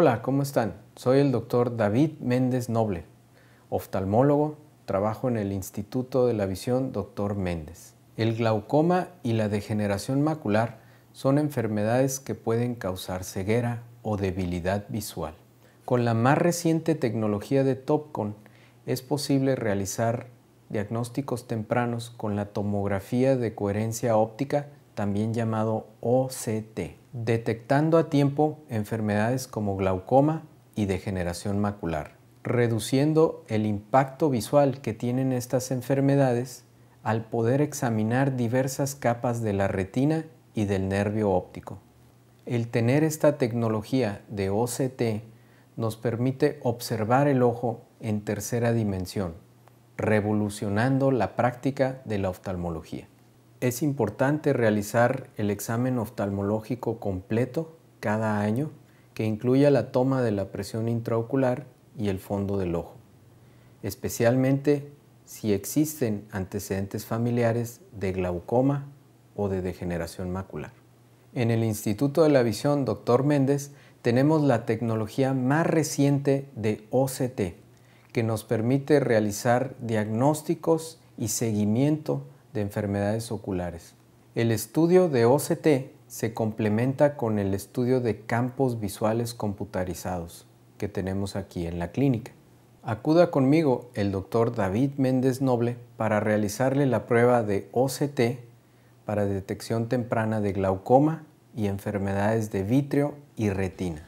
Hola, ¿cómo están? Soy el doctor David Méndez Noble, oftalmólogo, trabajo en el Instituto de la Visión Dr. Méndez. El glaucoma y la degeneración macular son enfermedades que pueden causar ceguera o debilidad visual. Con la más reciente tecnología de TOPCon es posible realizar diagnósticos tempranos con la tomografía de coherencia óptica también llamado OCT, detectando a tiempo enfermedades como glaucoma y degeneración macular, reduciendo el impacto visual que tienen estas enfermedades al poder examinar diversas capas de la retina y del nervio óptico. El tener esta tecnología de OCT nos permite observar el ojo en tercera dimensión, revolucionando la práctica de la oftalmología. Es importante realizar el examen oftalmológico completo cada año que incluya la toma de la presión intraocular y el fondo del ojo, especialmente si existen antecedentes familiares de glaucoma o de degeneración macular. En el Instituto de la Visión Dr. Méndez tenemos la tecnología más reciente de OCT, que nos permite realizar diagnósticos y seguimiento de enfermedades oculares. El estudio de OCT se complementa con el estudio de campos visuales computarizados que tenemos aquí en la clínica. Acuda conmigo el doctor David Méndez Noble para realizarle la prueba de OCT para detección temprana de glaucoma y enfermedades de vitrio y retina.